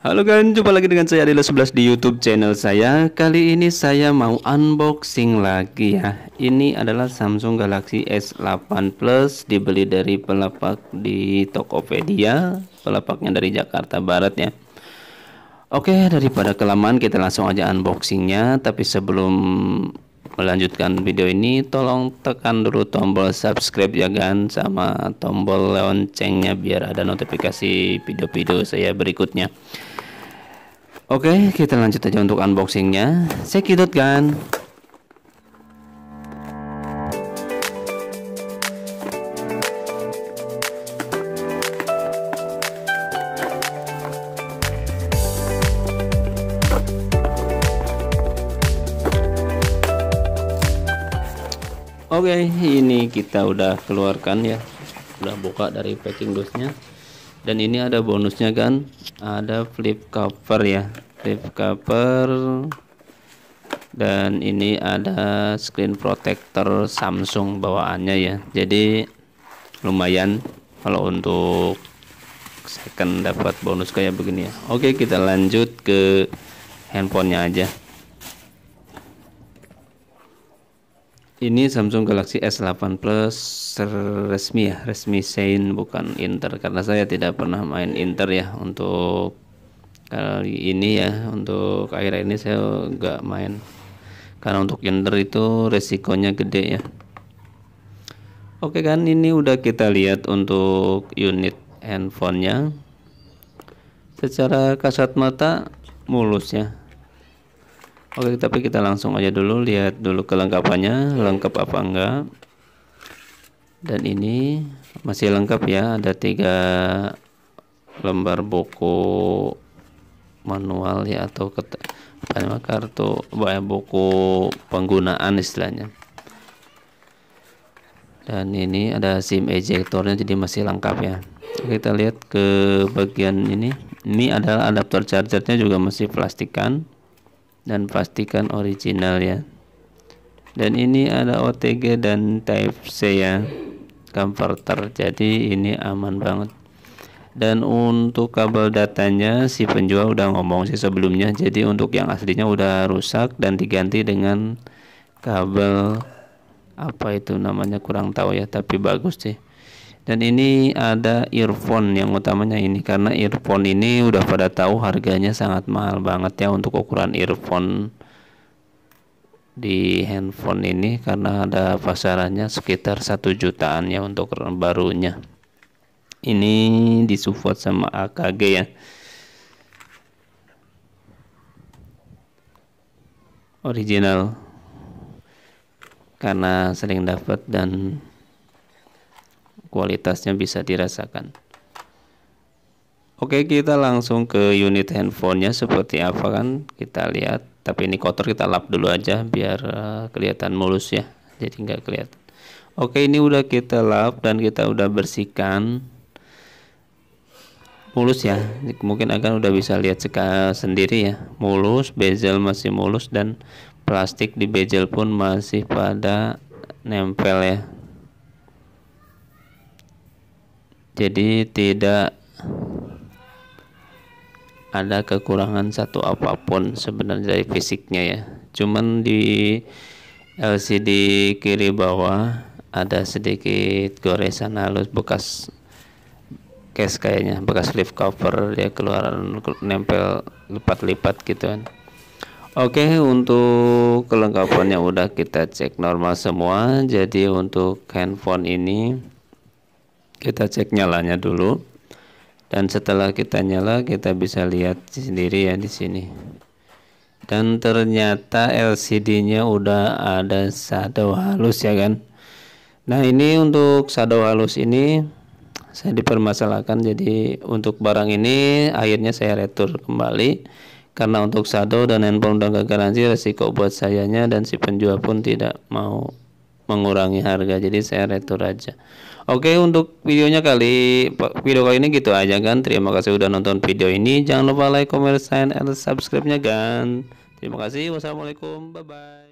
Halo kan, jumpa lagi dengan saya Adila 11 di YouTube channel saya. Kali ini saya mau unboxing lagi ya. Ini adalah Samsung Galaxy S8 Plus dibeli dari pelapak di Tokopedia, pelapaknya dari Jakarta Barat ya. Oke, daripada kelamaan kita langsung aja unboxingnya. Tapi sebelum melanjutkan video ini tolong tekan dulu tombol subscribe ya kan sama tombol loncengnya biar ada notifikasi video-video saya berikutnya oke kita lanjut aja untuk unboxingnya saya kidot kan Oke, okay, ini kita udah keluarkan ya. Udah buka dari packing dosnya. Dan ini ada bonusnya kan, ada flip cover ya. Flip cover dan ini ada screen protector Samsung bawaannya ya. Jadi lumayan kalau untuk second dapat bonus kayak begini ya. Oke, okay, kita lanjut ke handphonenya aja. ini Samsung Galaxy S8 Plus resmi ya, resmi Sein bukan Inter karena saya tidak pernah main Inter ya untuk kali ini ya untuk akhir ini saya enggak main karena untuk Inter itu resikonya gede ya. Oke kan ini udah kita lihat untuk unit handphonenya secara kasat mata mulus ya Oke, tapi kita langsung aja dulu lihat dulu kelengkapannya, lengkap apa enggak. Dan ini masih lengkap ya, ada tiga lembar buku manual ya atau apa kartu ya, buku penggunaan istilahnya dan ini ada SIM ejectornya jadi masih lengkap ya kita lihat ke bagian ini ini adalah adaptor chargernya juga masih plastikan dan pastikan original ya dan ini ada OTG dan type C ya converter jadi ini aman banget dan untuk kabel datanya si penjual udah ngomong sih sebelumnya jadi untuk yang aslinya udah rusak dan diganti dengan kabel apa itu namanya kurang tahu ya tapi bagus sih dan ini ada earphone yang utamanya ini karena earphone ini udah pada tahu harganya sangat mahal banget ya untuk ukuran earphone di handphone ini karena ada pasarannya sekitar satu jutaan ya untuk barunya ini disupport sama AKG ya original karena sering dapat dan kualitasnya bisa dirasakan Oke kita langsung ke unit handphonenya seperti apa kan kita lihat tapi ini kotor kita lap dulu aja biar eh, kelihatan mulus ya jadi nggak kelihatan Oke ini udah kita lap dan kita udah bersihkan mulus ya mungkin akan udah bisa lihat sendiri ya mulus bezel masih mulus dan plastik di bezel pun masih pada nempel ya jadi tidak ada kekurangan satu apapun sebenarnya dari fisiknya ya cuman di LCD kiri bawah ada sedikit goresan halus bekas case kayaknya bekas flip cover ya keluar nempel lipat-lipat gitu kan Oke untuk kelengkapannya udah kita cek normal semua jadi untuk handphone ini kita cek nyalanya dulu dan setelah kita nyala kita bisa lihat sendiri ya di sini dan ternyata LCD-nya udah ada shadow halus ya kan nah ini untuk shadow halus ini saya dipermasalahkan jadi untuk barang ini akhirnya saya retur kembali karena untuk shadow dan handphone udah gak garansi resiko buat sayanya dan si penjual pun tidak mau mengurangi harga jadi saya retur aja oke untuk videonya kali video kali ini gitu aja kan terima kasih udah nonton video ini jangan lupa like comment share and subscribe nya kan terima kasih wassalamualaikum bye bye